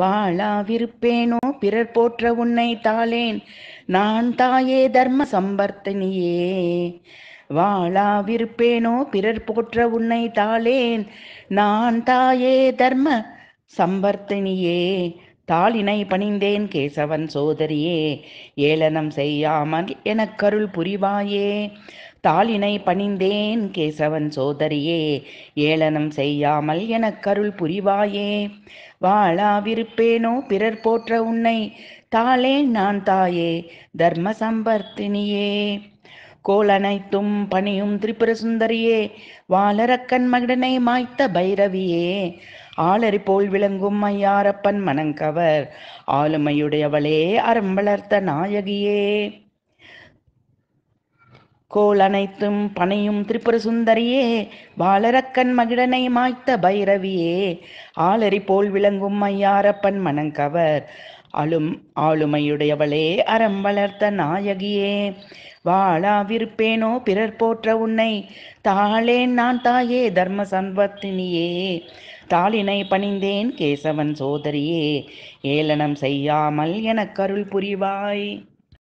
வாழாவிருப்பேனோ பிறர் போற்ற உன்னை தாளேன் நான் தாயே தர்ம சம்பர்த்தனியே வாழாவிருப்பேனோ பிறர் போற்ற உன்னை தாளேன் நான் தாயே தர்ம சம்பர்த்தனியே தாளினை பணிந்தேன் கேசவன் சோதரியே ஏளனம் செய்யாமல் எனக்கருள் புரிவாயே தாளினை பணிந்தேன் கேசவன் சோதரியே ஏளனம் செய்யாமல் எனக் கருள் புரிவாயே வாழாவிருப்பேனோ பிறர் போற்ற உன்னை தாளே நான் தாயே தர்ம சம்பர்த்தினியே கோலனைத்தும் பணியும் திரிபுர சுந்தரியே வாலரக்கன் மகடனை மாய்த்த பைரவியே ஆளறி போல் விளங்கும் ஐயாரப்பன் மனங்கவர் ஆளுமையுடையவளே அறம் வளர்த்த நாயகியே கோல் அனைத்தும் பனையும் திரிபுர சுந்தரியே பாலரக்கன் மகிழனை மாய்த்த பைரவியே ஆலரி போல் விளங்கும் ஐயாரப்பன் மனங்கவர் அழும் ஆளுமையுடையவளே அறம் வளர்த்த நாயகியே வாழாவிருப்பேனோ பிறர் போற்ற உன்னை தாளேன் நான் தாயே தர்ம சம்பத்தினியே தாளினை பணிந்தேன் கேசவன் சோதரியே ஏளனம் செய்யாமல் எனக்கருள் புரிவாய்